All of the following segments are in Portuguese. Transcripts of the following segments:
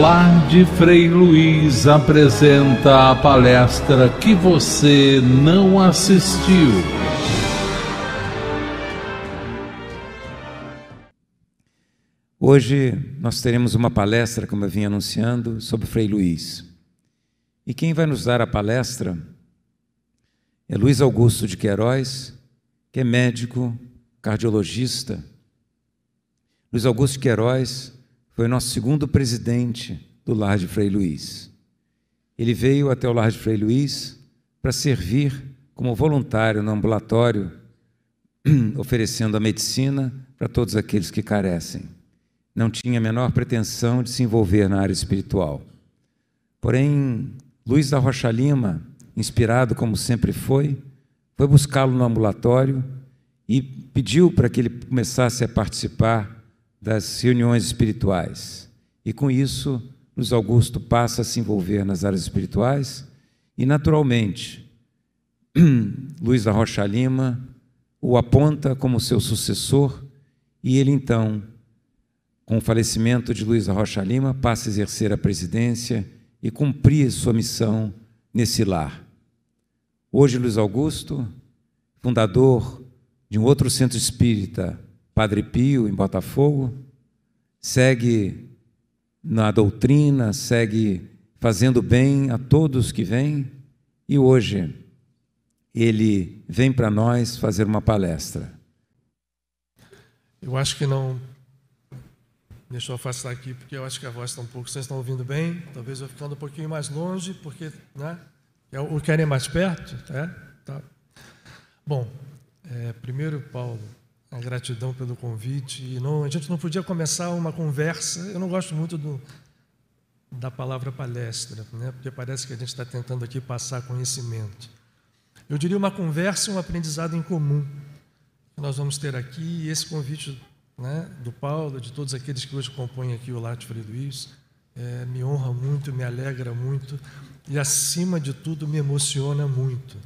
Lar de Frei Luiz apresenta a palestra que você não assistiu. Hoje nós teremos uma palestra, como eu vim anunciando, sobre Frei Luiz. E quem vai nos dar a palestra é Luiz Augusto de Queiroz, que é médico, cardiologista. Luiz Augusto de Queiroz foi o nosso segundo presidente do Lar de Frei Luiz. Ele veio até o Lar de Frei Luiz para servir como voluntário no ambulatório, oferecendo a medicina para todos aqueles que carecem. Não tinha a menor pretensão de se envolver na área espiritual. Porém, Luiz da Rocha Lima, inspirado como sempre foi, foi buscá-lo no ambulatório e pediu para que ele começasse a participar das reuniões espirituais. E com isso, Luiz Augusto passa a se envolver nas áreas espirituais e, naturalmente, Luiz da Rocha Lima o aponta como seu sucessor e ele, então, com o falecimento de Luiz da Rocha Lima, passa a exercer a presidência e cumprir sua missão nesse lar. Hoje, Luiz Augusto, fundador de um outro centro espírita Padre Pio em Botafogo, segue na doutrina, segue fazendo bem a todos que vêm e hoje ele vem para nós fazer uma palestra. Eu acho que não. Deixa eu afastar aqui, porque eu acho que a voz está um pouco. Vocês estão ouvindo bem? Talvez eu ficando um pouquinho mais longe, porque. Né? É o querem mais perto? Tá? Tá. Bom, é, primeiro, Paulo. A gratidão pelo convite. E não, a gente não podia começar uma conversa. Eu não gosto muito do, da palavra palestra, né? porque parece que a gente está tentando aqui passar conhecimento. Eu diria uma conversa e um aprendizado em comum que nós vamos ter aqui. E esse convite né, do Paulo, de todos aqueles que hoje compõem aqui o Latifre Luiz, é, me honra muito, me alegra muito e, acima de tudo, me emociona muito.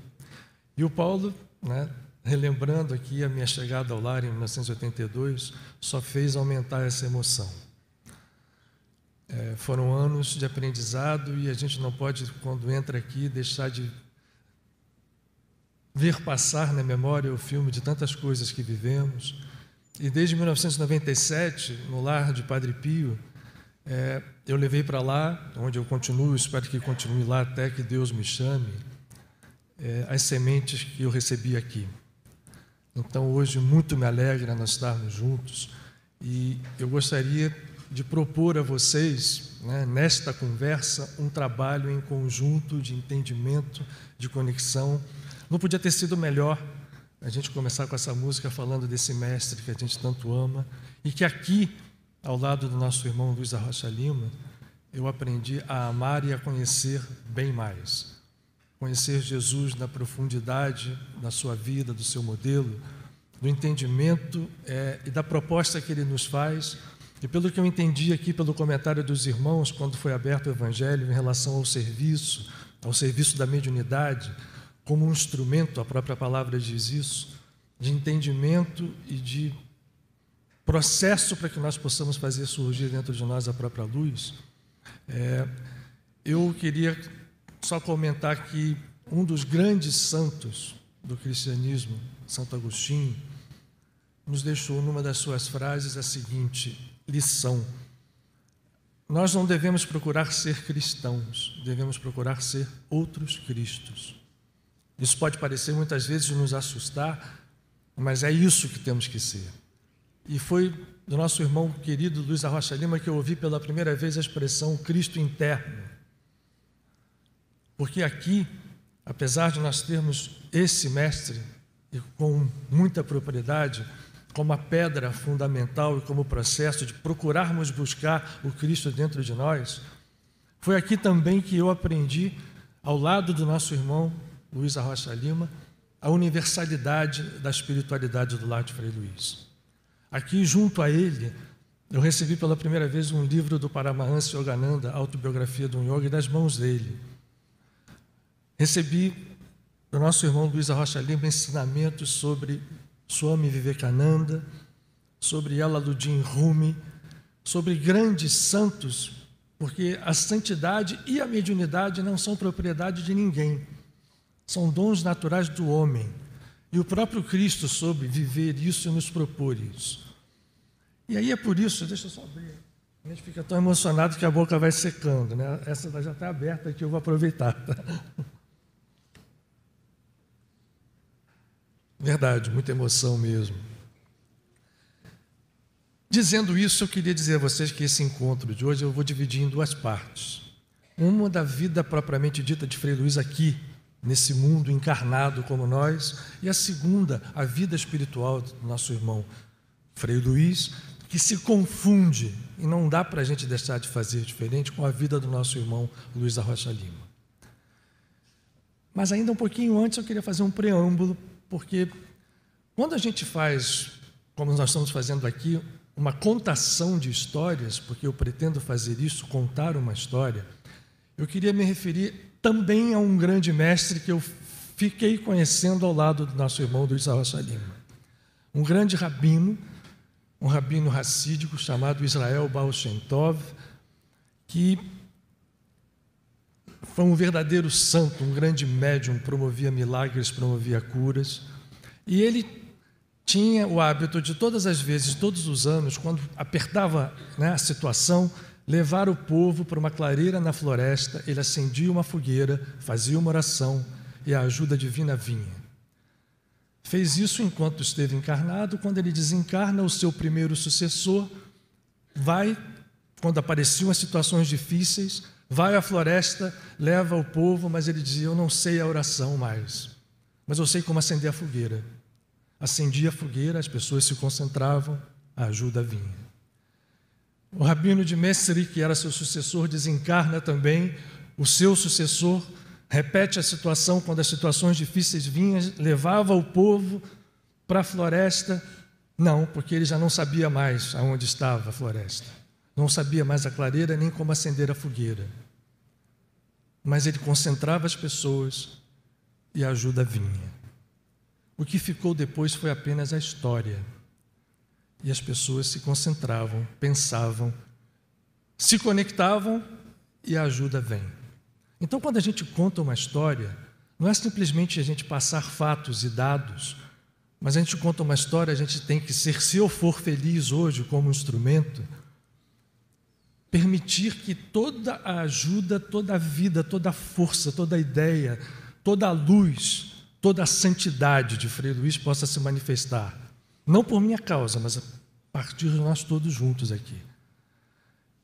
E o Paulo, né, Relembrando aqui a minha chegada ao lar em 1982, só fez aumentar essa emoção. É, foram anos de aprendizado e a gente não pode, quando entra aqui, deixar de ver passar na memória o filme de tantas coisas que vivemos. E desde 1997, no lar de Padre Pio, é, eu levei para lá, onde eu continuo, espero que continue lá até que Deus me chame, é, as sementes que eu recebi aqui. Então, hoje, muito me alegra nós estarmos juntos e eu gostaria de propor a vocês, né, nesta conversa, um trabalho em conjunto de entendimento, de conexão. Não podia ter sido melhor a gente começar com essa música falando desse mestre que a gente tanto ama e que aqui, ao lado do nosso irmão Luiz Rocha Lima, eu aprendi a amar e a conhecer bem mais conhecer Jesus na profundidade da sua vida, do seu modelo, do entendimento é, e da proposta que ele nos faz. E pelo que eu entendi aqui pelo comentário dos irmãos, quando foi aberto o Evangelho, em relação ao serviço, ao serviço da mediunidade, como um instrumento, a própria palavra diz isso, de entendimento e de processo para que nós possamos fazer surgir dentro de nós a própria luz, é, eu queria só comentar que um dos grandes santos do cristianismo, Santo Agostinho, nos deixou numa das suas frases a seguinte lição: Nós não devemos procurar ser cristãos, devemos procurar ser outros cristos. Isso pode parecer muitas vezes nos assustar, mas é isso que temos que ser. E foi do nosso irmão querido Luiz Arrocha Lima que eu ouvi pela primeira vez a expressão Cristo interno. Porque aqui, apesar de nós termos esse mestre, e com muita propriedade, como a pedra fundamental e como o processo de procurarmos buscar o Cristo dentro de nós, foi aqui também que eu aprendi, ao lado do nosso irmão Luiz Arrocha Lima, a universalidade da espiritualidade do lar de Frei Luiz. Aqui, junto a ele, eu recebi pela primeira vez um livro do Paramahansa Yogananda, Autobiografia de um Yoga, das mãos dele. Recebi do nosso irmão Luiz Arrocha Lima ensinamentos sobre Swami Vivekananda, sobre Aladdin Rumi, sobre grandes santos, porque a santidade e a mediunidade não são propriedade de ninguém, são dons naturais do homem. E o próprio Cristo soube viver isso e nos propor isso. E aí é por isso, deixa eu só abrir. A gente fica tão emocionado que a boca vai secando, né? Essa já está aberta que eu vou aproveitar. Verdade, muita emoção mesmo. Dizendo isso, eu queria dizer a vocês que esse encontro de hoje eu vou dividir em duas partes. Uma da vida propriamente dita de Frei Luiz aqui, nesse mundo encarnado como nós, e a segunda, a vida espiritual do nosso irmão Frei Luiz, que se confunde, e não dá para a gente deixar de fazer diferente, com a vida do nosso irmão Luiz da Rocha Lima. Mas ainda um pouquinho antes eu queria fazer um preâmbulo porque quando a gente faz, como nós estamos fazendo aqui, uma contação de histórias, porque eu pretendo fazer isso, contar uma história, eu queria me referir também a um grande mestre que eu fiquei conhecendo ao lado do nosso irmão do Arrocha Lima. Um grande rabino, um rabino racídico chamado Israel Baal Shentov, que foi um verdadeiro santo, um grande médium, promovia milagres, promovia curas. E ele tinha o hábito de todas as vezes, todos os anos, quando apertava né, a situação, levar o povo para uma clareira na floresta, ele acendia uma fogueira, fazia uma oração e a ajuda divina vinha. Fez isso enquanto esteve encarnado, quando ele desencarna, o seu primeiro sucessor vai, quando apareciam as situações difíceis, Vai à floresta, leva o povo, mas ele dizia: Eu não sei a oração mais, mas eu sei como acender a fogueira. Acendia a fogueira, as pessoas se concentravam, a ajuda vinha. O rabino de Messeri, que era seu sucessor, desencarna também. O seu sucessor repete a situação quando as situações difíceis vinham, levava o povo para a floresta. Não, porque ele já não sabia mais aonde estava a floresta. Não sabia mais a clareira nem como acender a fogueira mas ele concentrava as pessoas e a ajuda vinha. O que ficou depois foi apenas a história. E as pessoas se concentravam, pensavam, se conectavam e a ajuda vem. Então, quando a gente conta uma história, não é simplesmente a gente passar fatos e dados, mas a gente conta uma história, a gente tem que ser, se eu for feliz hoje como instrumento, permitir que toda a ajuda, toda a vida, toda a força, toda a ideia, toda a luz, toda a santidade de Frei Luiz possa se manifestar. Não por minha causa, mas a partir de nós todos juntos aqui.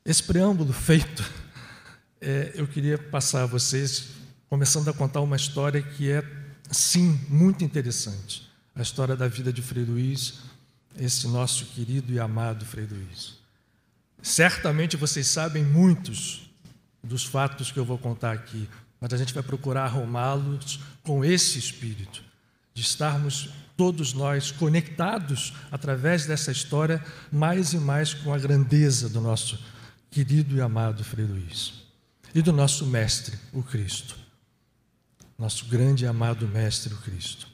Esse preâmbulo feito, é, eu queria passar a vocês, começando a contar uma história que é, sim, muito interessante. A história da vida de Frei Luiz, esse nosso querido e amado Frei Luiz. Certamente vocês sabem muitos dos fatos que eu vou contar aqui, mas a gente vai procurar arrumá-los com esse espírito, de estarmos todos nós conectados através dessa história mais e mais com a grandeza do nosso querido e amado Frei Luiz e do nosso mestre, o Cristo. Nosso grande e amado mestre, o Cristo.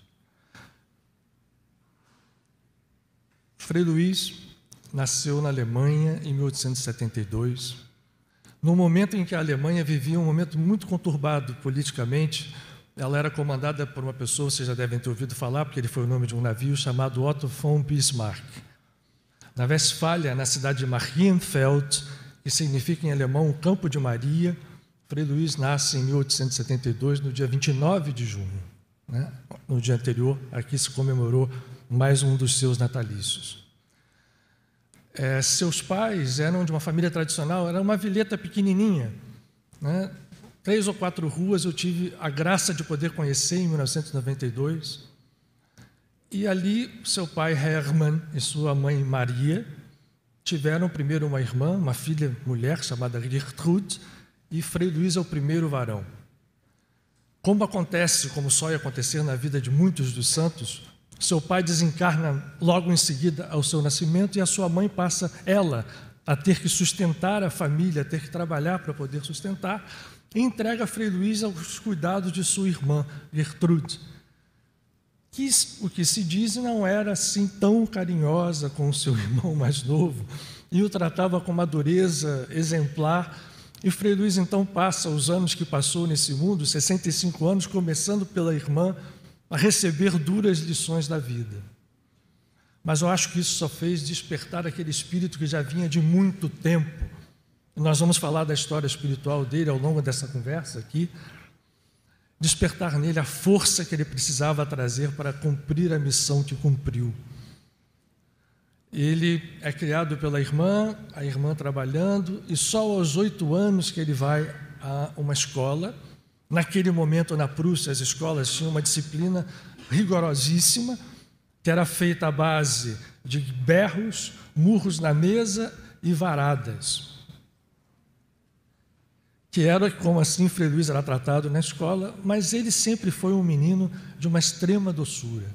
Frei Luiz nasceu na Alemanha em 1872, no momento em que a Alemanha vivia um momento muito conturbado politicamente. Ela era comandada por uma pessoa, vocês já devem ter ouvido falar, porque ele foi o nome de um navio chamado Otto von Bismarck. Na Westfália, na cidade de Marienfeld, que significa em alemão o Campo de Maria, Frei Luiz nasce em 1872, no dia 29 de junho. Né? No dia anterior, aqui se comemorou mais um dos seus natalícios. É, seus pais eram de uma família tradicional, era uma vileta pequenininha. Né? Três ou quatro ruas eu tive a graça de poder conhecer em 1992. E ali, seu pai Herman e sua mãe Maria tiveram primeiro uma irmã, uma filha mulher chamada Gertrude, e Frei Luís é o primeiro varão. Como acontece, como só ia acontecer na vida de muitos dos santos, seu pai desencarna logo em seguida ao seu nascimento e a sua mãe passa, ela, a ter que sustentar a família, a ter que trabalhar para poder sustentar, e entrega Frei Luiz aos cuidados de sua irmã, Gertrude, que o que se diz não era assim tão carinhosa com o seu irmão mais novo e o tratava com uma dureza exemplar. E Frei Luiz então passa os anos que passou nesse mundo, 65 anos, começando pela irmã a receber duras lições da vida. Mas eu acho que isso só fez despertar aquele espírito que já vinha de muito tempo. E nós vamos falar da história espiritual dele ao longo dessa conversa aqui. Despertar nele a força que ele precisava trazer para cumprir a missão que cumpriu. Ele é criado pela irmã, a irmã trabalhando, e só aos oito anos que ele vai a uma escola Naquele momento, na Prússia, as escolas tinham uma disciplina rigorosíssima, que era feita à base de berros, murros na mesa e varadas. Que era como assim Frei Luiz era tratado na escola, mas ele sempre foi um menino de uma extrema doçura.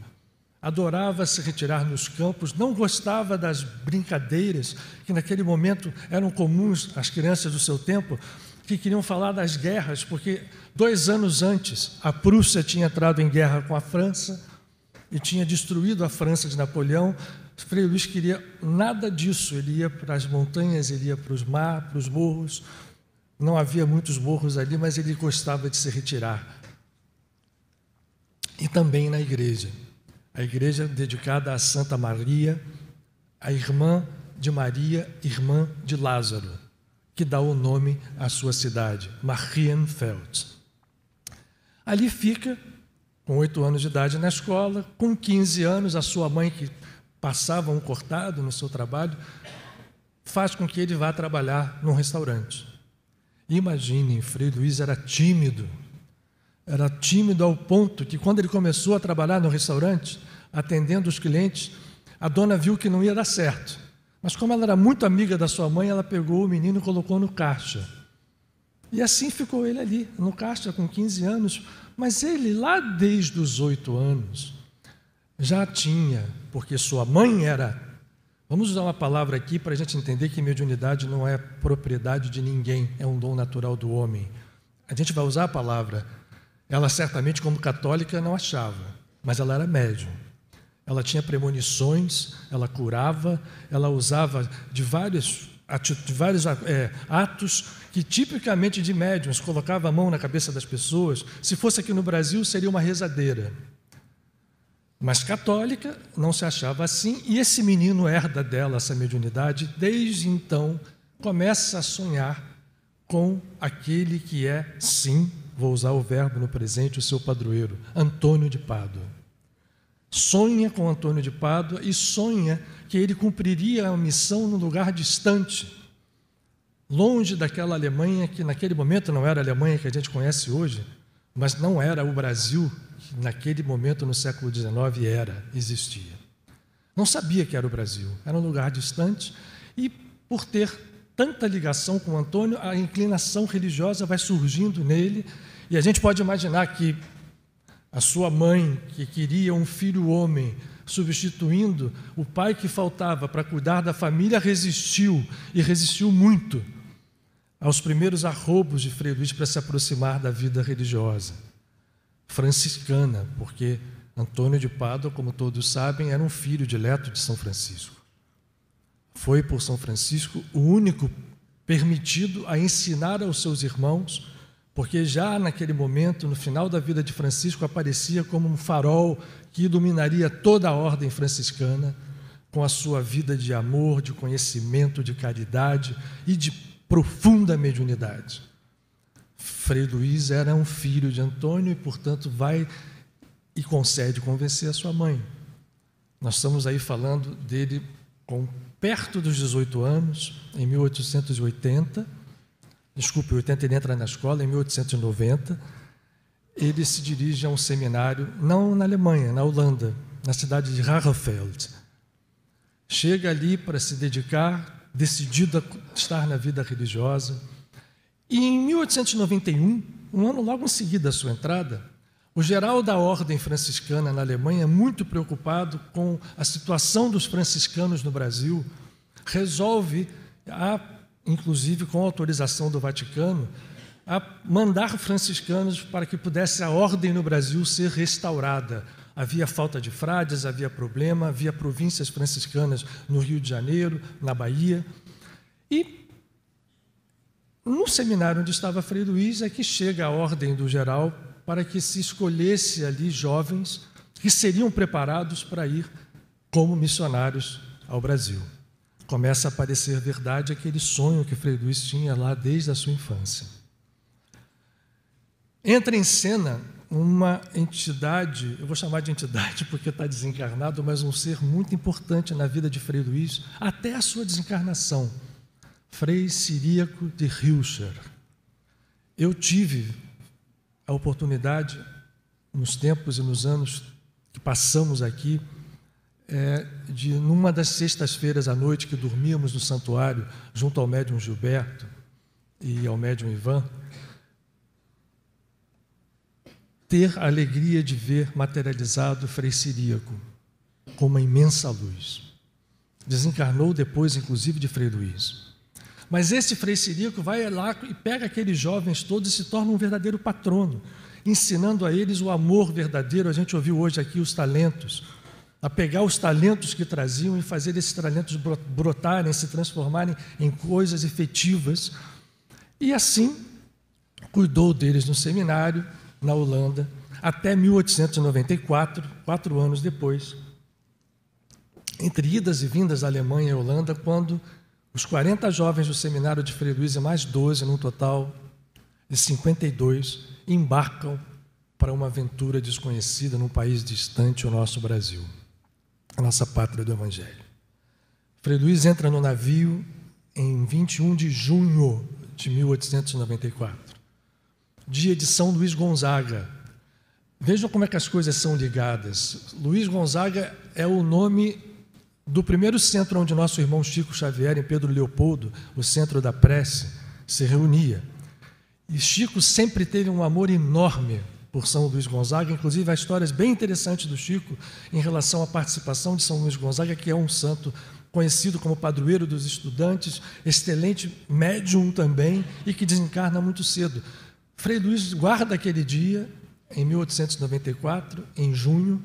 Adorava se retirar nos campos, não gostava das brincadeiras que naquele momento eram comuns às crianças do seu tempo, que queriam falar das guerras, porque dois anos antes a Prússia tinha entrado em guerra com a França e tinha destruído a França de Napoleão. Frei Luiz queria nada disso, ele ia para as montanhas, ele ia para os mar, para os morros. Não havia muitos morros ali, mas ele gostava de se retirar. E também na igreja. A igreja dedicada a Santa Maria, a irmã de Maria, irmã de Lázaro que dá o nome à sua cidade, Marienfeld. Ali fica, com oito anos de idade na escola, com 15 anos, a sua mãe, que passava um cortado no seu trabalho, faz com que ele vá trabalhar num restaurante. Imaginem, Frei Luiz era tímido, era tímido ao ponto que, quando ele começou a trabalhar no restaurante, atendendo os clientes, a dona viu que não ia dar certo mas como ela era muito amiga da sua mãe, ela pegou o menino e colocou no caixa. E assim ficou ele ali, no caixa, com 15 anos. Mas ele, lá desde os oito anos, já tinha, porque sua mãe era. Vamos usar uma palavra aqui para a gente entender que mediunidade não é propriedade de ninguém, é um dom natural do homem. A gente vai usar a palavra. Ela certamente, como católica, não achava, mas ela era médium. Ela tinha premonições, ela curava, ela usava de vários, de vários é, atos que tipicamente de médiums, colocava a mão na cabeça das pessoas. Se fosse aqui no Brasil, seria uma rezadeira. Mas católica não se achava assim, e esse menino herda dela essa mediunidade, desde então começa a sonhar com aquele que é, sim, vou usar o verbo no presente, o seu padroeiro, Antônio de Pádua sonha com Antônio de Pádua e sonha que ele cumpriria a missão num lugar distante, longe daquela Alemanha que naquele momento não era a Alemanha que a gente conhece hoje, mas não era o Brasil que naquele momento no século XIX era, existia. Não sabia que era o Brasil, era um lugar distante e por ter tanta ligação com Antônio, a inclinação religiosa vai surgindo nele e a gente pode imaginar que a sua mãe, que queria um filho homem, substituindo o pai que faltava para cuidar da família, resistiu e resistiu muito aos primeiros arrobos de Frei Luiz para se aproximar da vida religiosa franciscana, porque Antônio de Pádua, como todos sabem, era um filho dileto de São Francisco. Foi por São Francisco o único permitido a ensinar aos seus irmãos porque já naquele momento, no final da vida de Francisco, aparecia como um farol que iluminaria toda a ordem franciscana, com a sua vida de amor, de conhecimento, de caridade e de profunda mediunidade. Frei Luiz era um filho de Antônio e, portanto, vai e concede convencer a sua mãe. Nós estamos aí falando dele com perto dos 18 anos, em 1880 desculpe, 80, ele entra na escola em 1890. Ele se dirige a um seminário, não na Alemanha, na Holanda, na cidade de Rarefeld. Chega ali para se dedicar, decidido a estar na vida religiosa. E em 1891, um ano logo em seguida à sua entrada, o geral da Ordem Franciscana na Alemanha, muito preocupado com a situação dos franciscanos no Brasil, resolve a inclusive com autorização do Vaticano, a mandar franciscanos para que pudesse a ordem no Brasil ser restaurada. Havia falta de frades, havia problema, havia províncias franciscanas no Rio de Janeiro, na Bahia. E no seminário onde estava Frei Luiz é que chega a ordem do geral para que se escolhesse ali jovens que seriam preparados para ir como missionários ao Brasil começa a parecer verdade aquele sonho que Frei Luiz tinha lá desde a sua infância. Entra em cena uma entidade, eu vou chamar de entidade porque está desencarnado, mas um ser muito importante na vida de Frei Luiz, até a sua desencarnação. Frei Siríaco de Hilcher. Eu tive a oportunidade, nos tempos e nos anos que passamos aqui, é, de numa das sextas-feiras à noite que dormíamos no santuário, junto ao médium Gilberto e ao médium Ivan, ter a alegria de ver materializado Frei Siríaco com uma imensa luz. Desencarnou depois, inclusive, de Frei Luiz. Mas esse Frei Siríaco vai lá e pega aqueles jovens todos e se torna um verdadeiro patrono, ensinando a eles o amor verdadeiro. A gente ouviu hoje aqui os talentos, a pegar os talentos que traziam e fazer esses talentos brotarem, se transformarem em coisas efetivas. E assim cuidou deles no seminário na Holanda até 1894, quatro anos depois, entre idas e vindas da Alemanha e Holanda, quando os 40 jovens do seminário de Frei Luiz e mais 12, num total de 52, embarcam para uma aventura desconhecida num país distante, o nosso Brasil a nossa pátria do Evangelho. Frei Luiz entra no navio em 21 de junho de 1894, dia de São Luís Gonzaga. Vejam como é que as coisas são ligadas. Luiz Gonzaga é o nome do primeiro centro onde nosso irmão Chico Xavier e Pedro Leopoldo, o centro da prece, se reunia. E Chico sempre teve um amor enorme por São Luís Gonzaga. Inclusive, há histórias bem interessantes do Chico em relação à participação de São Luís Gonzaga, que é um santo conhecido como padroeiro dos estudantes, excelente médium também e que desencarna muito cedo. Frei Luiz guarda aquele dia, em 1894, em junho,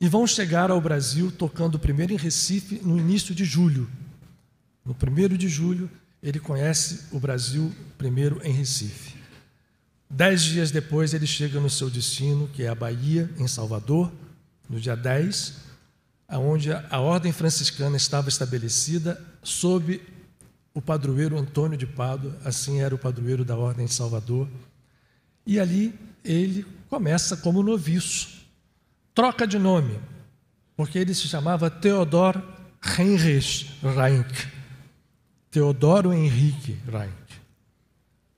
e vão chegar ao Brasil tocando primeiro em Recife no início de julho. No primeiro de julho, ele conhece o Brasil primeiro em Recife. Dez dias depois, ele chega no seu destino, que é a Bahia, em Salvador, no dia 10, onde a ordem franciscana estava estabelecida sob o padroeiro Antônio de Pado, assim era o padroeiro da ordem de Salvador. E ali ele começa como noviço, troca de nome, porque ele se chamava Theodor Heinrich Reinck. Teodoro Henrique Reinck.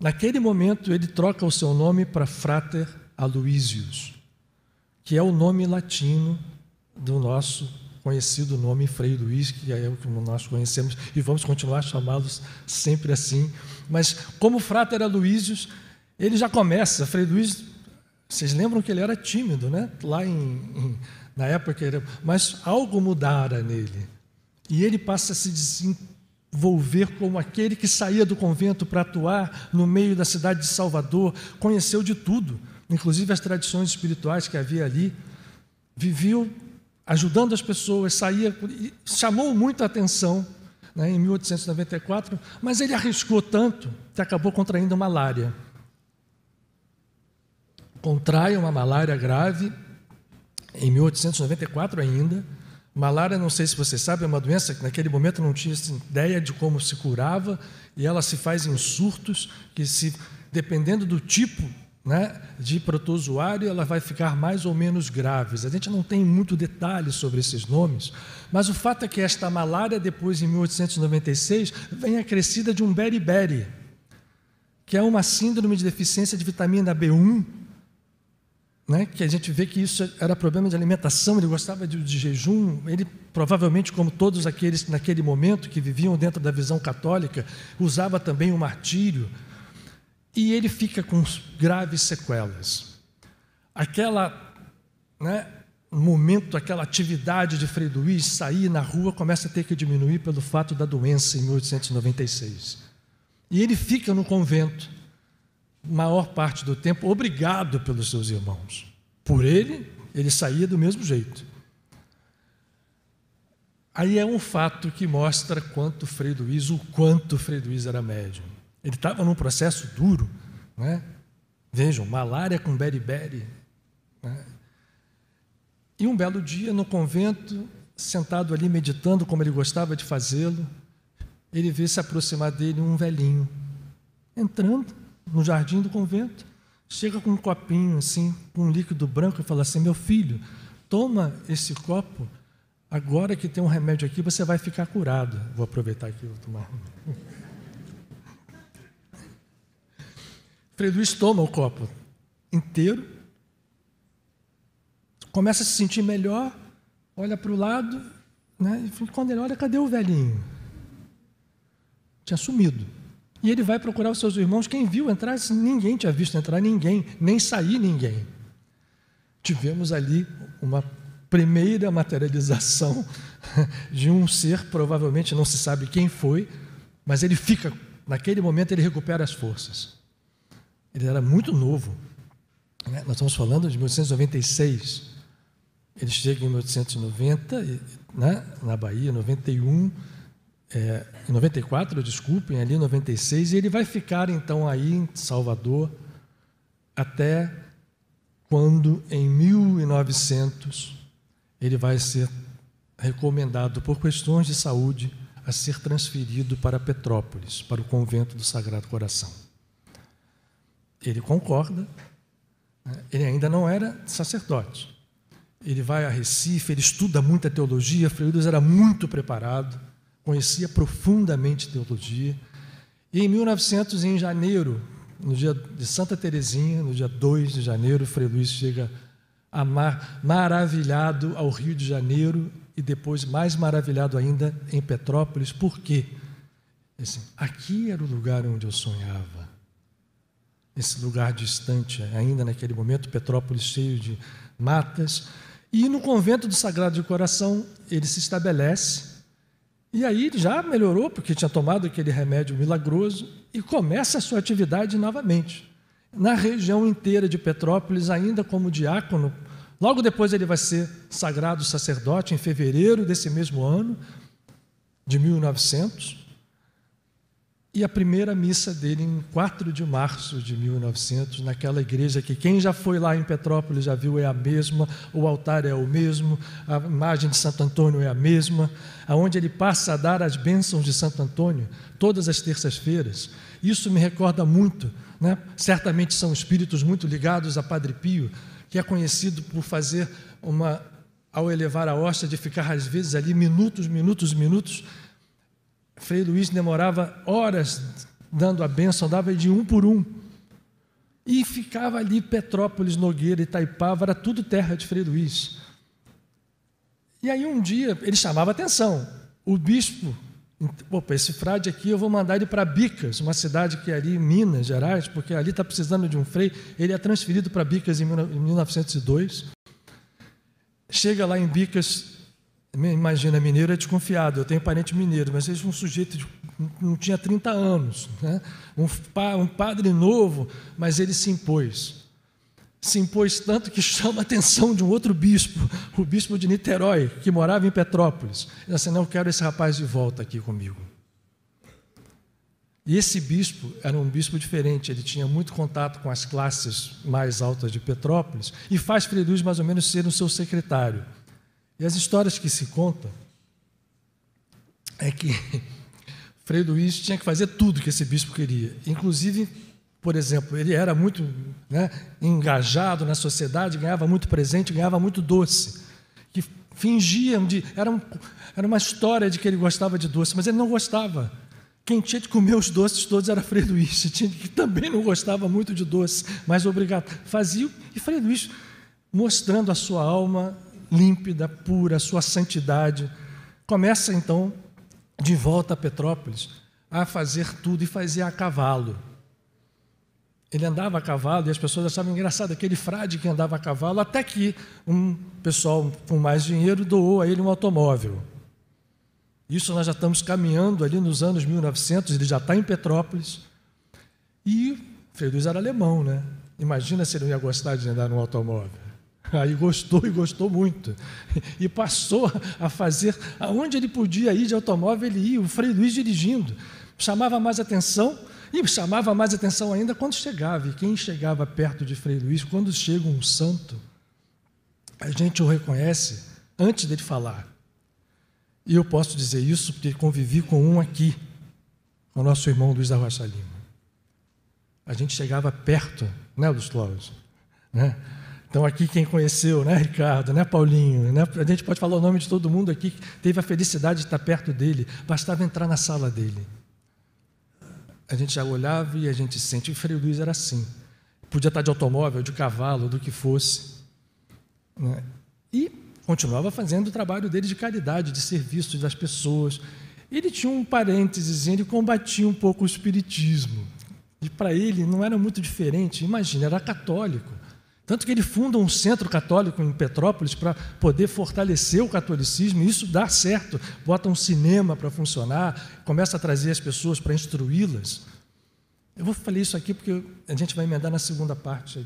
Naquele momento, ele troca o seu nome para Frater Aloysius, que é o nome latino do nosso conhecido nome Frei Luiz, que é o que nós conhecemos, e vamos continuar chamá-los sempre assim. Mas como Frater Aloysius, ele já começa, Frei Luiz, vocês lembram que ele era tímido, né? Lá em, em na época, era, mas algo mudara nele. E ele passa a se volver como aquele que saía do convento para atuar no meio da cidade de Salvador, conheceu de tudo, inclusive as tradições espirituais que havia ali, viveu ajudando as pessoas, saía, chamou muita atenção né, em 1894, mas ele arriscou tanto que acabou contraindo malária. Contrai uma malária grave em 1894 ainda, Malária, não sei se você sabe, é uma doença que naquele momento não tinha assim, ideia de como se curava e ela se faz em surtos que se dependendo do tipo né, de protozoário, ela vai ficar mais ou menos graves. A gente não tem muito detalhe sobre esses nomes, mas o fato é que esta malária, depois em 1896, vem acrescida de um beriberi, que é uma síndrome de deficiência de vitamina B1 né, que a gente vê que isso era problema de alimentação, ele gostava de, de jejum, ele provavelmente, como todos aqueles naquele momento que viviam dentro da visão católica, usava também o martírio, e ele fica com graves sequelas. Aquela, né, momento, aquela atividade de Frei Luiz, sair na rua, começa a ter que diminuir pelo fato da doença em 1896. E ele fica no convento, maior parte do tempo, obrigado pelos seus irmãos. Por ele, ele saía do mesmo jeito. Aí é um fato que mostra quanto Frei Luiz, o quanto Frei Luiz era médium. Ele estava num processo duro, né? Vejam, malária com beriberi. Né? E um belo dia, no convento, sentado ali meditando como ele gostava de fazê-lo, ele vê se aproximar dele um velhinho entrando no jardim do convento, chega com um copinho assim, com um líquido branco e fala assim: "Meu filho, toma esse copo, agora que tem um remédio aqui, você vai ficar curado". Vou aproveitar aqui, vou tomar. Frei Luiz toma o copo inteiro, começa a se sentir melhor, olha para o lado, né? E quando ele olha, cadê o velhinho? Tinha sumido. E ele vai procurar os seus irmãos. Quem viu entrar, ninguém tinha visto entrar ninguém, nem sair ninguém. Tivemos ali uma primeira materialização de um ser, provavelmente não se sabe quem foi, mas ele fica, naquele momento, ele recupera as forças. Ele era muito novo. Né? Nós estamos falando de 1896. Ele chega em 1890, né? na Bahia, 91 é, em 94, desculpem, ali em 96, e ele vai ficar então aí em Salvador até quando, em 1900, ele vai ser recomendado por questões de saúde a ser transferido para Petrópolis, para o convento do Sagrado Coração. Ele concorda, né? ele ainda não era sacerdote. Ele vai a Recife, ele estuda muita teologia, Frei Luiz era muito preparado conhecia profundamente teologia. E em 1900, em janeiro, no dia de Santa Teresinha, no dia 2 de janeiro, Frei Luiz chega a mar, maravilhado ao Rio de Janeiro e depois mais maravilhado ainda em Petrópolis. Por quê? Assim, aqui era o lugar onde eu sonhava. Esse lugar distante, ainda naquele momento, Petrópolis cheio de matas. E no convento do Sagrado de Coração, ele se estabelece e aí ele já melhorou, porque tinha tomado aquele remédio milagroso, e começa a sua atividade novamente. Na região inteira de Petrópolis, ainda como diácono, logo depois ele vai ser sagrado sacerdote, em fevereiro desse mesmo ano, de 1900 e a primeira missa dele em 4 de março de 1900, naquela igreja que quem já foi lá em Petrópolis já viu é a mesma, o altar é o mesmo, a imagem de Santo Antônio é a mesma, aonde ele passa a dar as bênçãos de Santo Antônio todas as terças-feiras. Isso me recorda muito, né? certamente são espíritos muito ligados a Padre Pio, que é conhecido por fazer uma ao elevar a hóstia de ficar às vezes ali minutos, minutos, minutos Frei Luiz demorava horas dando a benção, dava de um por um. E ficava ali Petrópolis, Nogueira, Itaipava, era tudo terra de Frei Luiz. E aí um dia ele chamava atenção. O bispo, opa, esse frade aqui eu vou mandar ele para Bicas, uma cidade que é ali em Minas Gerais, porque ali está precisando de um freio. Ele é transferido para Bicas em 1902. Chega lá em Bicas, Imagina, mineiro é desconfiado. Eu tenho parente mineiro, mas esse é um sujeito de, não tinha 30 anos, né? um, um padre novo, mas ele se impôs. Se impôs tanto que chama a atenção de um outro bispo, o bispo de Niterói, que morava em Petrópolis. Ele disse: assim, Não, eu quero esse rapaz de volta aqui comigo. E esse bispo era um bispo diferente, ele tinha muito contato com as classes mais altas de Petrópolis e faz Frei Luiz mais ou menos ser o seu secretário. E as histórias que se contam é que Frei Luiz tinha que fazer tudo que esse bispo queria, inclusive, por exemplo, ele era muito né, engajado na sociedade, ganhava muito presente, ganhava muito doce, que fingiam de. Era, um, era uma história de que ele gostava de doce, mas ele não gostava. Quem tinha de comer os doces todos era Frei Luiz, tinha, que também não gostava muito de doce, mas obrigado. Fazia, e Frei Luiz mostrando a sua alma límpida, pura, sua santidade. Começa então, de volta a Petrópolis, a fazer tudo e fazer a cavalo. Ele andava a cavalo e as pessoas achavam engraçado aquele frade que andava a cavalo, até que um pessoal com mais dinheiro doou a ele um automóvel. Isso nós já estamos caminhando ali nos anos 1900, ele já está em Petrópolis. E Feliz era alemão, né? Imagina se ele não ia gostar de andar num automóvel. Aí gostou e gostou muito. E passou a fazer aonde ele podia ir de automóvel, ele ia, o Frei Luiz dirigindo. Chamava mais atenção e chamava mais atenção ainda quando chegava. E quem chegava perto de Frei Luiz, quando chega um santo, a gente o reconhece antes dele falar. E eu posso dizer isso porque convivi com um aqui, com o nosso irmão Luiz da Rocha Lima. A gente chegava perto, né, Luiz Cláudio? Né? Então, aqui quem conheceu, né, Ricardo, né, Paulinho, né, a gente pode falar o nome de todo mundo aqui que teve a felicidade de estar perto dele, bastava entrar na sala dele. A gente já olhava e a gente sente, O Frei Luiz era assim. Podia estar de automóvel, de cavalo, do que fosse. Né? E continuava fazendo o trabalho dele de caridade, de serviço das pessoas. Ele tinha um parênteses, ele combatia um pouco o espiritismo. E para ele não era muito diferente, imagina, era católico tanto que ele funda um centro católico em Petrópolis para poder fortalecer o catolicismo, e isso dá certo. Bota um cinema para funcionar, começa a trazer as pessoas para instruí-las. Eu vou falar isso aqui porque a gente vai emendar na segunda parte.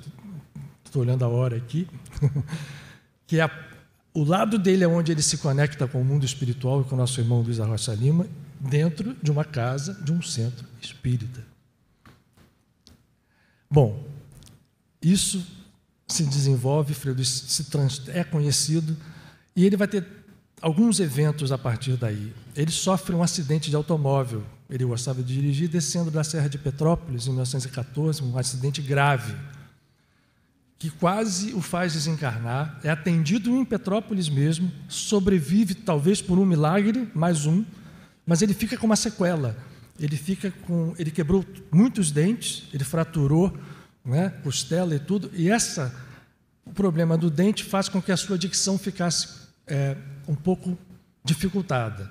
Estou olhando a hora aqui. que é o lado dele é onde ele se conecta com o mundo espiritual e com o nosso irmão Luiz Arrocha Lima, dentro de uma casa, de um centro espírita. Bom, isso se desenvolve, Freud se trans, é conhecido, e ele vai ter alguns eventos a partir daí. Ele sofre um acidente de automóvel, ele gostava de dirigir, descendo da Serra de Petrópolis, em 1914, um acidente grave, que quase o faz desencarnar, é atendido em Petrópolis mesmo, sobrevive, talvez por um milagre, mais um, mas ele fica com uma sequela. Ele fica com, ele quebrou muitos dentes, ele fraturou, né, costela e tudo. E essa problema do dente faz com que a sua dicção ficasse é, um pouco dificultada.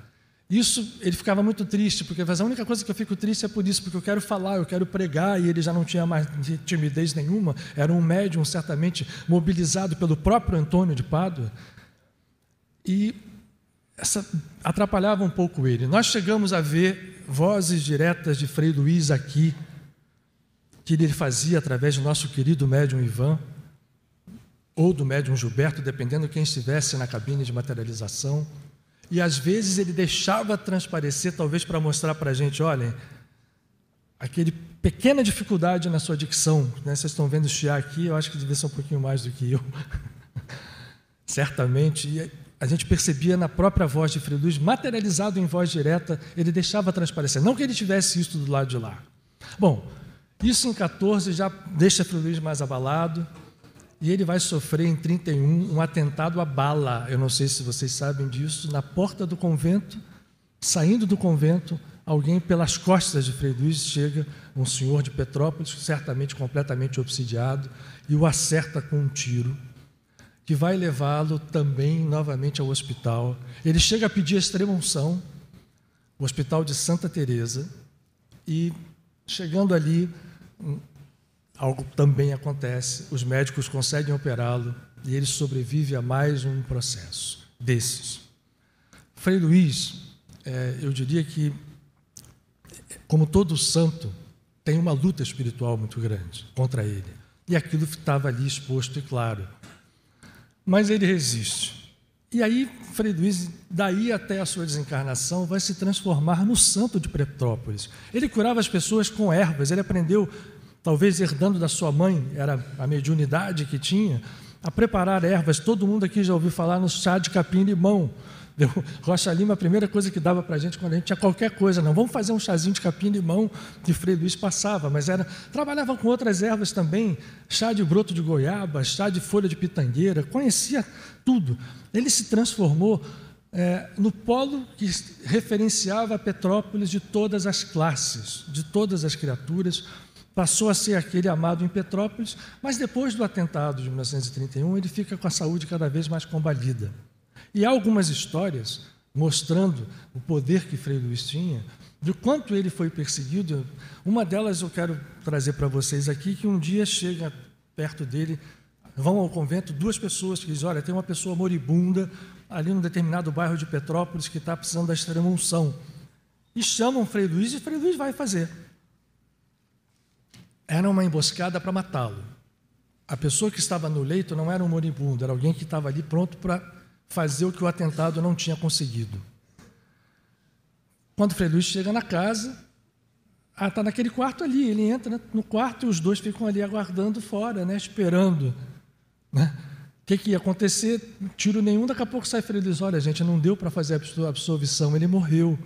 Isso ele ficava muito triste, porque a única coisa que eu fico triste é por isso, porque eu quero falar, eu quero pregar, e ele já não tinha mais timidez nenhuma, era um médium certamente mobilizado pelo próprio Antônio de Pádua. E essa atrapalhava um pouco ele. Nós chegamos a ver vozes diretas de Frei Luiz aqui, que ele fazia através do nosso querido médium Ivan ou do médium Gilberto, dependendo quem estivesse na cabine de materialização. E às vezes ele deixava transparecer, talvez para mostrar para a gente: olhem, aquele pequena dificuldade na sua dicção. Né? Vocês estão vendo chiar aqui, eu acho que devia ser um pouquinho mais do que eu. Certamente. E a gente percebia na própria voz de Friluz, materializado em voz direta, ele deixava transparecer. Não que ele tivesse isso do lado de lá. Bom, isso em 14 já deixa Friluz mais abalado e ele vai sofrer em 31 um atentado à bala. Eu não sei se vocês sabem disso, na porta do convento, saindo do convento, alguém pelas costas de Frei Luiz chega, um senhor de Petrópolis, certamente completamente obsidiado, e o acerta com um tiro, que vai levá-lo também novamente ao hospital. Ele chega a pedir a extrema unção, o hospital de Santa Teresa, e chegando ali, algo também acontece. Os médicos conseguem operá-lo e ele sobrevive a mais um processo desses. Frei Luiz, é, eu diria que, como todo santo, tem uma luta espiritual muito grande contra ele. E aquilo estava ali exposto e claro. Mas ele resiste. E aí, Frei Luiz, daí até a sua desencarnação, vai se transformar no santo de Petrópolis. Ele curava as pessoas com ervas, ele aprendeu talvez herdando da sua mãe, era a mediunidade que tinha, a preparar ervas. Todo mundo aqui já ouviu falar no chá de capim-limão. Rocha Lima, a primeira coisa que dava para a gente quando a gente tinha qualquer coisa, não, vamos fazer um chazinho de capim-limão que Frei Luiz passava, mas era trabalhava com outras ervas também, chá de broto de goiaba, chá de folha de pitangueira, conhecia tudo. Ele se transformou é, no polo que referenciava a Petrópolis de todas as classes, de todas as criaturas, passou a ser aquele amado em Petrópolis, mas depois do atentado de 1931, ele fica com a saúde cada vez mais combalida. E há algumas histórias mostrando o poder que Frei Luiz tinha, do quanto ele foi perseguido. Uma delas eu quero trazer para vocês aqui, que um dia chega perto dele, vão ao convento duas pessoas que dizem, olha, tem uma pessoa moribunda ali num determinado bairro de Petrópolis que está precisando da extrema unção. E chamam Frei Luiz e Frei Luiz vai fazer era uma emboscada para matá-lo. A pessoa que estava no leito não era um moribundo, era alguém que estava ali pronto para fazer o que o atentado não tinha conseguido. Quando Frei Luiz chega na casa, ah, está naquele quarto ali, ele entra né, no quarto e os dois ficam ali aguardando fora, né, esperando. Né? O que, que ia acontecer? Tiro nenhum, daqui a pouco sai Frei Luiz, olha gente, não deu para fazer a absolvição, ele morreu.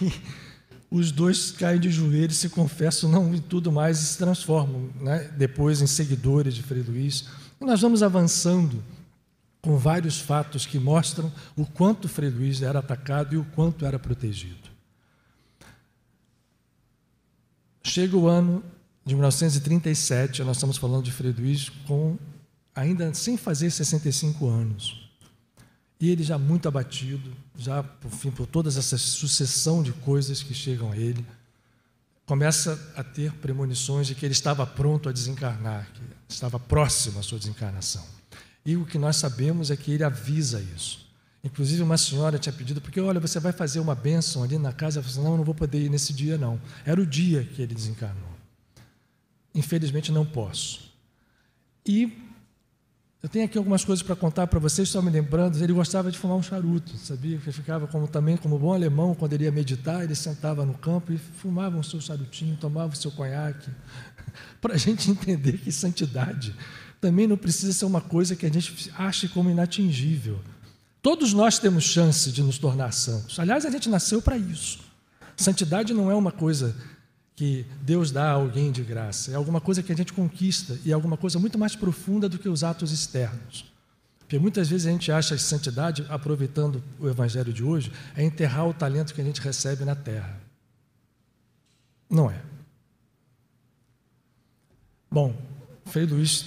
os dois caem de joelhos, se confessam, não e tudo mais, e se transformam né? depois em seguidores de Frei Luiz. E nós vamos avançando com vários fatos que mostram o quanto Frei Luiz era atacado e o quanto era protegido. Chega o ano de 1937, nós estamos falando de Frei Luiz com ainda sem fazer 65 anos. E ele já muito abatido, já por fim por toda essa sucessão de coisas que chegam a ele, começa a ter premonições de que ele estava pronto a desencarnar, que estava próximo à sua desencarnação. E o que nós sabemos é que ele avisa isso. Inclusive, uma senhora tinha pedido, porque olha, você vai fazer uma bênção ali na casa? Eu falei, assim, não, eu não vou poder ir nesse dia, não. Era o dia que ele desencarnou. Infelizmente, não posso. E eu tenho aqui algumas coisas para contar para vocês, só me lembrando, ele gostava de fumar um charuto, sabia? Ele ficava como, também como bom alemão, quando ele ia meditar, ele sentava no campo e fumava o seu charutinho, tomava o seu conhaque, para a gente entender que santidade também não precisa ser uma coisa que a gente ache como inatingível. Todos nós temos chance de nos tornar santos. Aliás, a gente nasceu para isso. Santidade não é uma coisa que Deus dá a alguém de graça. É alguma coisa que a gente conquista e é alguma coisa muito mais profunda do que os atos externos. Porque muitas vezes a gente acha que santidade, aproveitando o evangelho de hoje, é enterrar o talento que a gente recebe na terra. Não é. Bom, Frei Luiz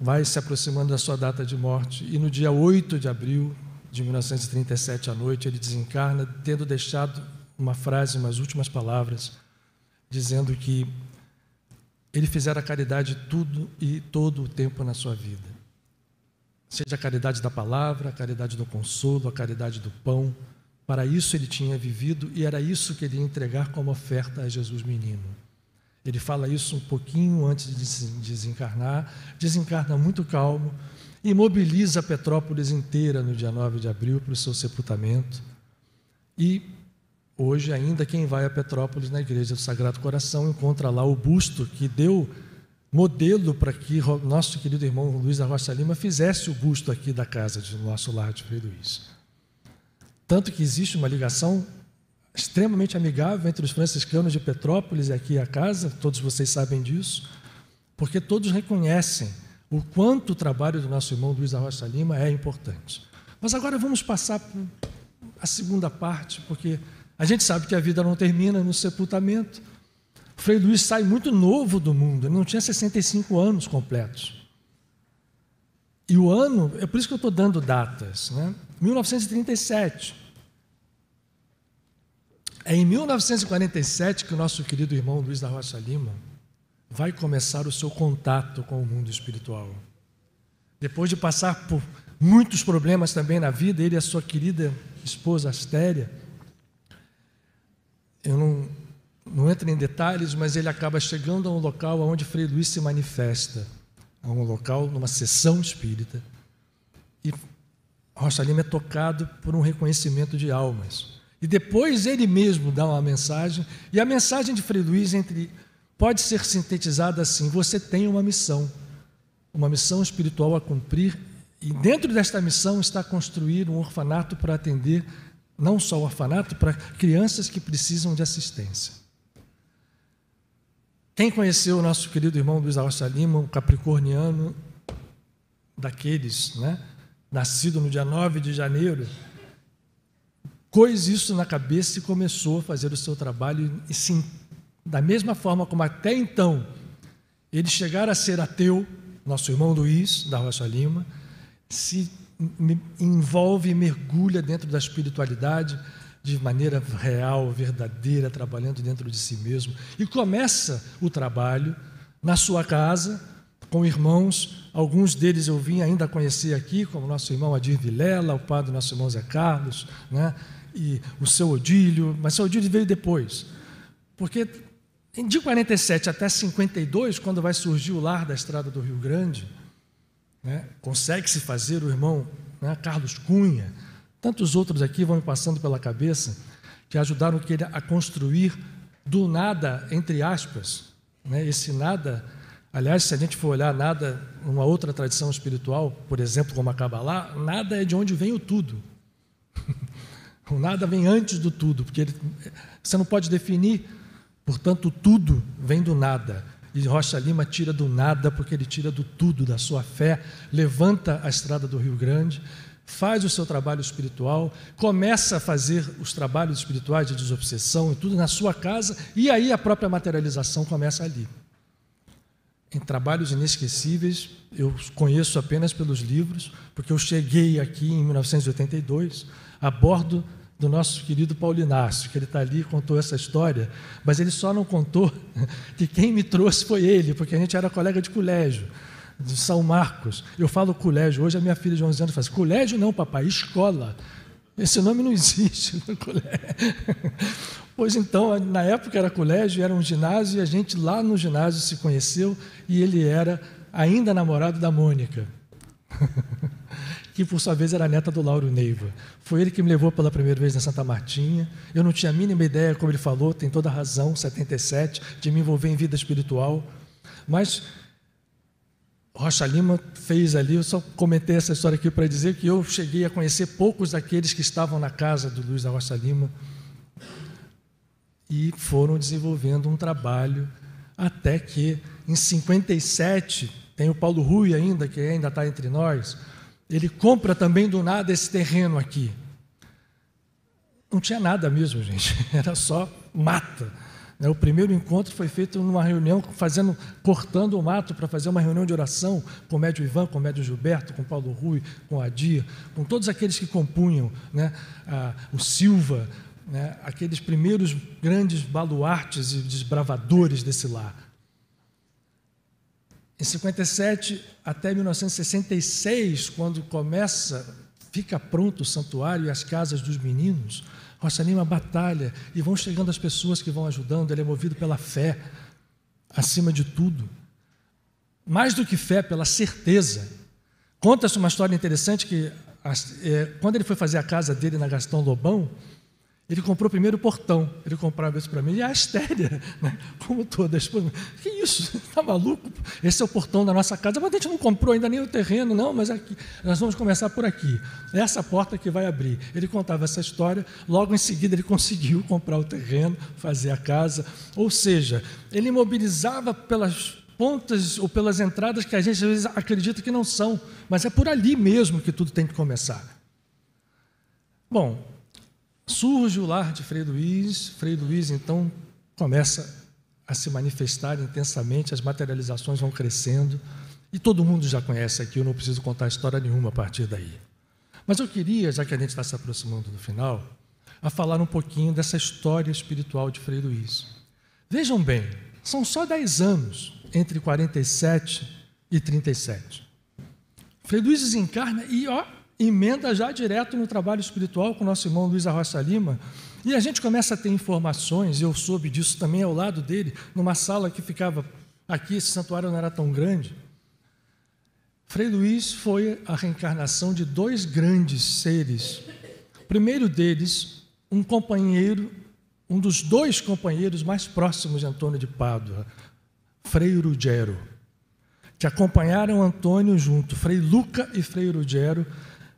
vai se aproximando da sua data de morte e no dia 8 de abril de 1937 à noite ele desencarna, tendo deixado uma frase, umas últimas palavras, dizendo que ele fizera a caridade tudo e todo o tempo na sua vida. Seja a caridade da palavra, a caridade do consolo, a caridade do pão, para isso ele tinha vivido e era isso que ele ia entregar como oferta a Jesus menino. Ele fala isso um pouquinho antes de desencarnar, desencarna muito calmo e mobiliza Petrópolis inteira no dia 9 de abril para o seu sepultamento. E Hoje, ainda quem vai a Petrópolis, na igreja do Sagrado Coração, encontra lá o busto que deu modelo para que nosso querido irmão Luiz da Rocha Lima fizesse o busto aqui da casa de nosso lar de Luiz. Tanto que existe uma ligação extremamente amigável entre os franciscanos de Petrópolis e aqui a casa, todos vocês sabem disso, porque todos reconhecem o quanto o trabalho do nosso irmão Luiz da Rocha Lima é importante. Mas agora vamos passar para a segunda parte, porque a gente sabe que a vida não termina no sepultamento. Frei Luiz sai muito novo do mundo, ele não tinha 65 anos completos. E o ano, é por isso que eu estou dando datas, né? 1937. É em 1947 que o nosso querido irmão Luiz da Rocha Lima vai começar o seu contato com o mundo espiritual. Depois de passar por muitos problemas também na vida, ele e a sua querida esposa Astéria eu não, não entro em detalhes, mas ele acaba chegando a um local onde Frei Luiz se manifesta, a um local, numa sessão espírita, e Rocha Lima é tocado por um reconhecimento de almas. E depois ele mesmo dá uma mensagem, e a mensagem de Frei Luiz entre, pode ser sintetizada assim: você tem uma missão, uma missão espiritual a cumprir, e dentro desta missão está construir um orfanato para atender não só o orfanato, para crianças que precisam de assistência. Quem conheceu o nosso querido irmão Luiz Alça Lima, um capricorniano daqueles, né? nascido no dia 9 de janeiro, pôs isso na cabeça e começou a fazer o seu trabalho, e sim, da mesma forma como até então ele chegara a ser ateu, nosso irmão Luiz da Rocha Lima, se me envolve e mergulha dentro da espiritualidade de maneira real, verdadeira, trabalhando dentro de si mesmo. E começa o trabalho na sua casa, com irmãos, alguns deles eu vim ainda conhecer aqui, como nosso irmão Adir Vilela, o padre nosso irmão Zé Carlos, né? e o seu Odílio, mas o seu Odílio veio depois, porque de 47 até 52, quando vai surgir o lar da Estrada do Rio Grande, né? Consegue-se fazer o irmão né, Carlos Cunha, tantos outros aqui vão me passando pela cabeça, que ajudaram ele a construir do nada, entre aspas, né? esse nada. Aliás, se a gente for olhar nada, uma outra tradição espiritual, por exemplo, como a Kabbalah, nada é de onde vem o tudo. o nada vem antes do tudo, porque ele, você não pode definir, portanto, tudo vem do nada. E Rocha Lima tira do nada, porque ele tira do tudo, da sua fé, levanta a estrada do Rio Grande, faz o seu trabalho espiritual, começa a fazer os trabalhos espirituais de desobsessão e tudo na sua casa, e aí a própria materialização começa ali. Em trabalhos inesquecíveis, eu conheço apenas pelos livros, porque eu cheguei aqui em 1982 a bordo do nosso querido Inácio, que ele está ali contou essa história, mas ele só não contou que quem me trouxe foi ele, porque a gente era colega de colégio, de São Marcos. Eu falo colégio, hoje a minha filha de 11 anos faz colégio não, papai, escola. Esse nome não existe no colégio. Pois então, na época era colégio, era um ginásio, e a gente lá no ginásio se conheceu, e ele era ainda namorado da Mônica. que por sua vez era neta do Lauro Neiva. Foi ele que me levou pela primeira vez na Santa Martinha. Eu não tinha a mínima ideia, como ele falou, tem toda a razão, 77, de me envolver em vida espiritual. Mas Rocha Lima fez ali, eu só comentei essa história aqui para dizer que eu cheguei a conhecer poucos daqueles que estavam na casa do Luiz da Rocha Lima e foram desenvolvendo um trabalho até que em 57 tem o Paulo Rui ainda que ainda está entre nós ele compra também do nada esse terreno aqui. Não tinha nada mesmo, gente. Era só mata. Né? O primeiro encontro foi feito numa reunião, fazendo, cortando o mato para fazer uma reunião de oração com o médio Ivan, com o médio Gilberto, com o Paulo Rui, com a Dia, com todos aqueles que compunham, né, a, o Silva, né, aqueles primeiros grandes baluartes e desbravadores desse lar. Em 57 até 1966, quando começa, fica pronto o santuário e as casas dos meninos, Rocha Lima batalha e vão chegando as pessoas que vão ajudando, ele é movido pela fé, acima de tudo. Mais do que fé, pela certeza. Conta-se uma história interessante que eh, quando ele foi fazer a casa dele na Gastão Lobão, ele comprou primeiro o portão, ele comprava isso para mim, e a astéria, né? como todas. Que isso? Está maluco? Esse é o portão da nossa casa, mas a gente não comprou ainda nem o terreno, não, mas aqui, nós vamos começar por aqui. É essa porta que vai abrir. Ele contava essa história, logo em seguida ele conseguiu comprar o terreno, fazer a casa. Ou seja, ele mobilizava pelas pontas ou pelas entradas que a gente às vezes acredita que não são, mas é por ali mesmo que tudo tem que começar. Bom, Surge o lar de Frei Luiz, Frei Luiz então começa a se manifestar intensamente, as materializações vão crescendo, e todo mundo já conhece aqui, eu não preciso contar história nenhuma a partir daí. Mas eu queria, já que a gente está se aproximando do final, a falar um pouquinho dessa história espiritual de Frei Luiz. Vejam bem, são só 10 anos entre 47 e 37. Frei Luiz desencarna e ó, emenda já direto no trabalho espiritual com o nosso irmão Luiz Arrocha Lima, e a gente começa a ter informações, eu soube disso também ao lado dele, numa sala que ficava aqui, esse santuário não era tão grande. Frei Luiz foi a reencarnação de dois grandes seres. O primeiro deles, um companheiro, um dos dois companheiros mais próximos de Antônio de Pádua, Frei Ruggiero, que acompanharam Antônio junto, Frei Luca e Frei Ruggiero,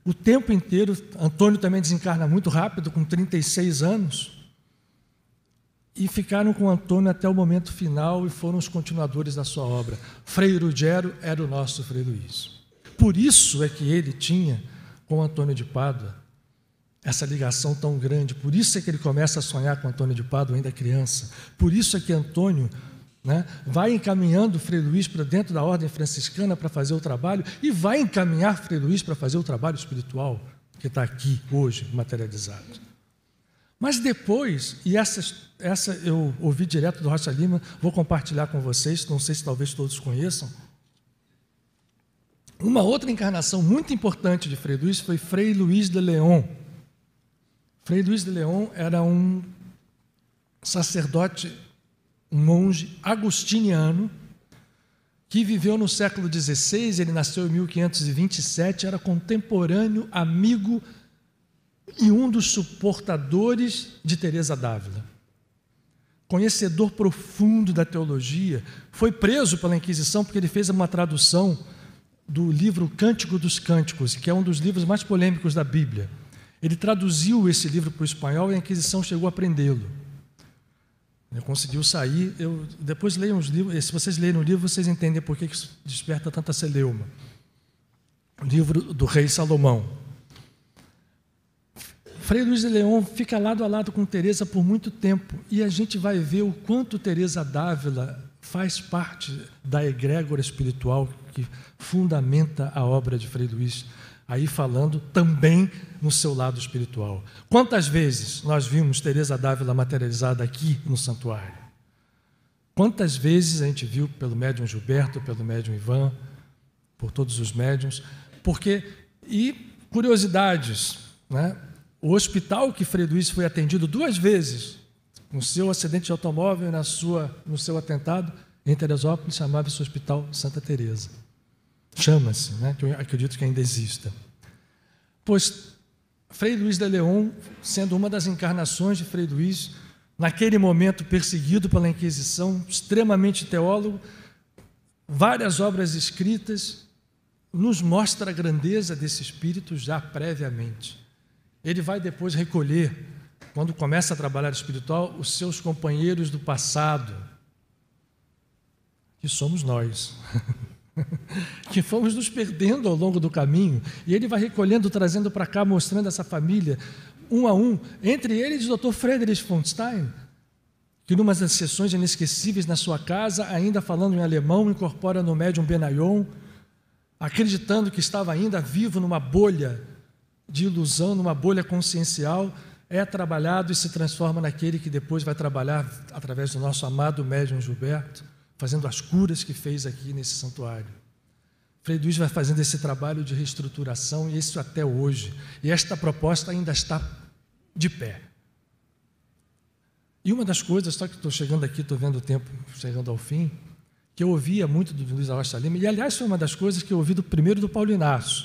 o tempo inteiro. Antônio também desencarna muito rápido, com 36 anos. E ficaram com Antônio até o momento final e foram os continuadores da sua obra. Frei Ruggero era o nosso Frei Luiz. Por isso é que ele tinha com Antônio de Pádua essa ligação tão grande. Por isso é que ele começa a sonhar com Antônio de Pádua ainda criança. Por isso é que Antônio né? Vai encaminhando Frei Luiz para dentro da ordem franciscana para fazer o trabalho e vai encaminhar Frei Luiz para fazer o trabalho espiritual que está aqui hoje materializado. Mas depois, e essa, essa eu ouvi direto do Rocha Lima, vou compartilhar com vocês, não sei se talvez todos conheçam. Uma outra encarnação muito importante de Frei Luiz foi Frei Luiz de Leon. Frei Luiz de Leon era um sacerdote um monge agustiniano que viveu no século XVI, ele nasceu em 1527, era contemporâneo, amigo e um dos suportadores de Teresa d'Ávila. Conhecedor profundo da teologia, foi preso pela Inquisição porque ele fez uma tradução do livro Cântico dos Cânticos, que é um dos livros mais polêmicos da Bíblia. Ele traduziu esse livro para o espanhol e a Inquisição chegou a prendê-lo conseguiu sair. Eu depois leiam os livros. Se vocês lerem o livro, vocês entendem por que isso desperta tanta celeuma. O livro do rei Salomão. Frei Luiz de Leão fica lado a lado com Teresa por muito tempo e a gente vai ver o quanto Teresa Dávila faz parte da egrégora espiritual que fundamenta a obra de Frei Luiz aí falando também no seu lado espiritual. Quantas vezes nós vimos Teresa Dávila materializada aqui no santuário? Quantas vezes a gente viu pelo médium Gilberto, pelo médium Ivan, por todos os médiums, porque e curiosidades, né? O hospital que Frei Luiz foi atendido duas vezes, no seu acidente de automóvel e na sua, no seu atentado em Teresópolis, chamava-se Hospital Santa Teresa chama-se, né, que eu acredito que ainda exista. Pois Frei Luiz de Leon, sendo uma das encarnações de Frei Luiz, naquele momento perseguido pela Inquisição, extremamente teólogo, várias obras escritas, nos mostra a grandeza desse espírito já previamente. Ele vai depois recolher, quando começa a trabalhar espiritual, os seus companheiros do passado, que somos nós. que fomos nos perdendo ao longo do caminho. E ele vai recolhendo, trazendo para cá, mostrando essa família, um a um, entre eles o Dr. Friedrich von Stein, que numa das sessões inesquecíveis na sua casa, ainda falando em alemão, incorpora no médium Benayon, acreditando que estava ainda vivo numa bolha de ilusão, numa bolha consciencial, é trabalhado e se transforma naquele que depois vai trabalhar através do nosso amado médium Gilberto fazendo as curas que fez aqui nesse santuário. Frei Luiz vai fazendo esse trabalho de reestruturação e isso até hoje. E esta proposta ainda está de pé. E uma das coisas, só que estou chegando aqui, estou vendo o tempo chegando ao fim, que eu ouvia muito do Luiz Arrocha Lima, e aliás foi uma das coisas que eu ouvi do primeiro do Paulo Inácio.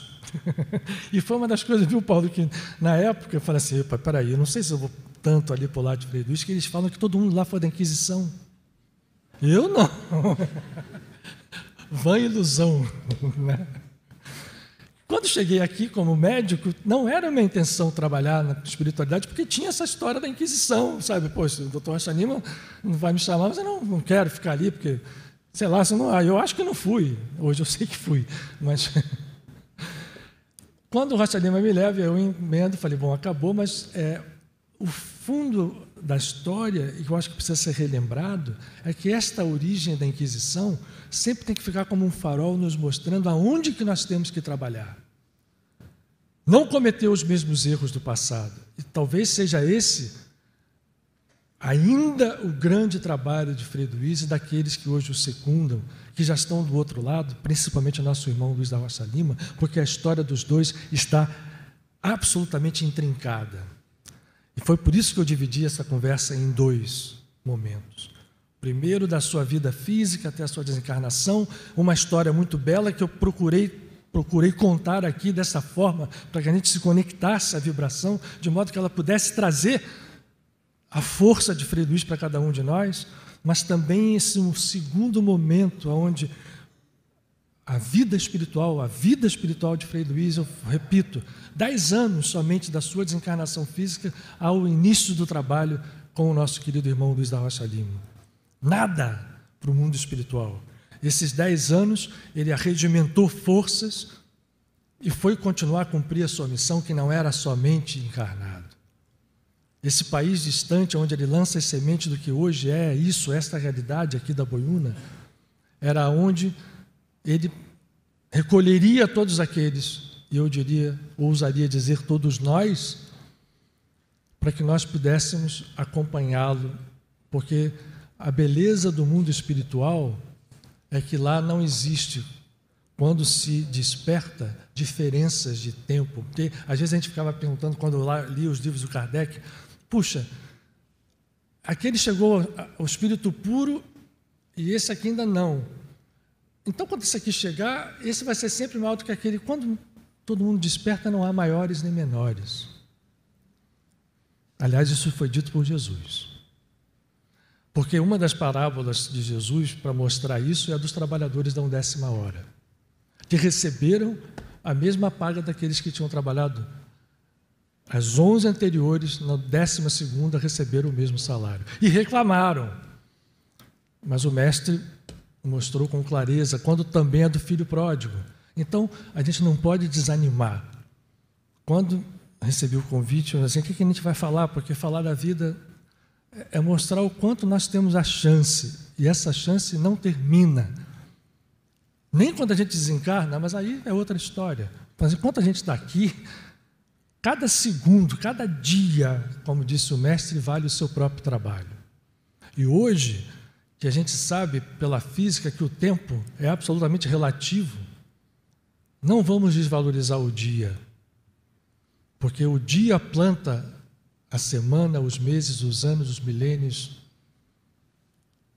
e foi uma das coisas, viu, Paulo, que na época eu falei assim, peraí, eu não sei se eu vou tanto ali para o lado de Frei Luiz, que eles falam que todo mundo lá foi da Inquisição. Eu não. Vã ilusão. Quando cheguei aqui como médico, não era minha intenção trabalhar na espiritualidade, porque tinha essa história da Inquisição, sabe? Poxa, o doutor Achanima não vai me chamar, mas eu não, não quero ficar ali, porque, sei lá, se não, ah, eu acho que não fui. Hoje eu sei que fui, mas... Quando o Rocha Lima me leva, eu emendo, falei, bom, acabou, mas é, o fundo da história, e que eu acho que precisa ser relembrado, é que esta origem da Inquisição sempre tem que ficar como um farol nos mostrando aonde que nós temos que trabalhar. Não cometer os mesmos erros do passado. E talvez seja esse ainda o grande trabalho de Frei Luiz e daqueles que hoje o secundam, que já estão do outro lado, principalmente o nosso irmão Luiz da Rocha Lima, porque a história dos dois está absolutamente intrincada. E foi por isso que eu dividi essa conversa em dois momentos. Primeiro, da sua vida física até a sua desencarnação, uma história muito bela que eu procurei procurei contar aqui dessa forma, para que a gente se conectasse à vibração, de modo que ela pudesse trazer a força de Frei Luiz para cada um de nós, mas também esse um segundo momento onde a vida espiritual, a vida espiritual de Frei Luiz, eu repito, dez anos somente da sua desencarnação física ao início do trabalho com o nosso querido irmão Luiz da Rocha Lima. Nada para o mundo espiritual. Esses dez anos, ele arregimentou forças e foi continuar a cumprir a sua missão, que não era somente encarnado. Esse país distante, onde ele lança as sementes do que hoje é isso, esta realidade aqui da Boiúna, era onde ele recolheria todos aqueles, e eu diria, ousaria dizer todos nós, para que nós pudéssemos acompanhá-lo, porque a beleza do mundo espiritual é que lá não existe, quando se desperta, diferenças de tempo. Porque às vezes a gente ficava perguntando, quando eu li os livros do Kardec, puxa, aquele chegou ao espírito puro e esse aqui ainda não. Então, quando isso aqui chegar, esse vai ser sempre maior do que aquele. Quando todo mundo desperta, não há maiores nem menores. Aliás, isso foi dito por Jesus. Porque uma das parábolas de Jesus para mostrar isso é a dos trabalhadores da undécima hora, que receberam a mesma paga daqueles que tinham trabalhado as onze anteriores, na décima segunda, receberam o mesmo salário. E reclamaram. Mas o mestre mostrou com clareza, quando também é do filho pródigo. Então, a gente não pode desanimar. Quando recebi o convite, eu assim, o que a gente vai falar? Porque falar da vida é, é mostrar o quanto nós temos a chance, e essa chance não termina. Nem quando a gente desencarna, mas aí é outra história. Mas enquanto a gente está aqui, cada segundo, cada dia, como disse o mestre, vale o seu próprio trabalho. E hoje, que a gente sabe pela física que o tempo é absolutamente relativo, não vamos desvalorizar o dia, porque o dia planta a semana, os meses, os anos, os milênios.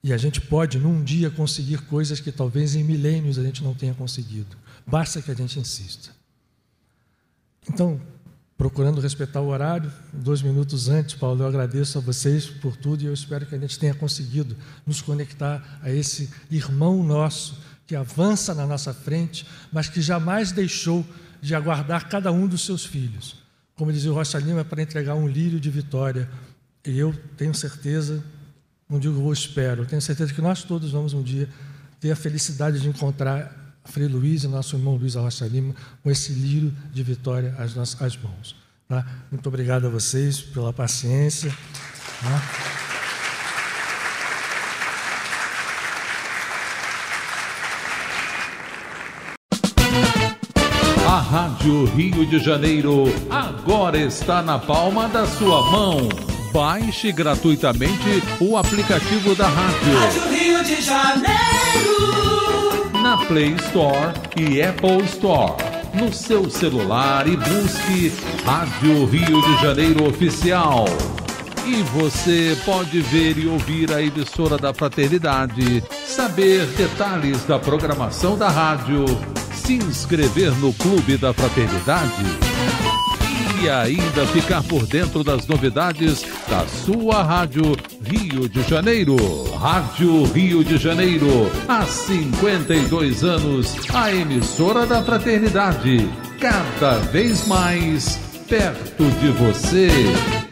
E a gente pode, num dia, conseguir coisas que talvez em milênios a gente não tenha conseguido. Basta que a gente insista. Então, procurando respeitar o horário. Dois minutos antes, Paulo, eu agradeço a vocês por tudo e eu espero que a gente tenha conseguido nos conectar a esse irmão nosso que avança na nossa frente, mas que jamais deixou de aguardar cada um dos seus filhos. Como dizia o Rocha Lima, para entregar um lírio de vitória. E eu tenho certeza, não digo eu espero, eu tenho certeza que nós todos vamos um dia ter a felicidade de encontrar Frei Luiz e nosso irmão Luiz Arrocha Lima com esse lírio de vitória às nossas mãos. Tá? Muito obrigado a vocês pela paciência. Tá? A Rádio Rio de Janeiro agora está na palma da sua mão. Baixe gratuitamente o aplicativo da Rádio. Rádio Rio de Janeiro na Play Store e Apple Store. No seu celular e busque Rádio Rio de Janeiro Oficial. E você pode ver e ouvir a emissora da Fraternidade, saber detalhes da programação da rádio, se inscrever no Clube da Fraternidade e ainda ficar por dentro das novidades da sua Rádio Rio de Janeiro. Rádio Rio de Janeiro, há 52 anos, a emissora da fraternidade, cada vez mais perto de você.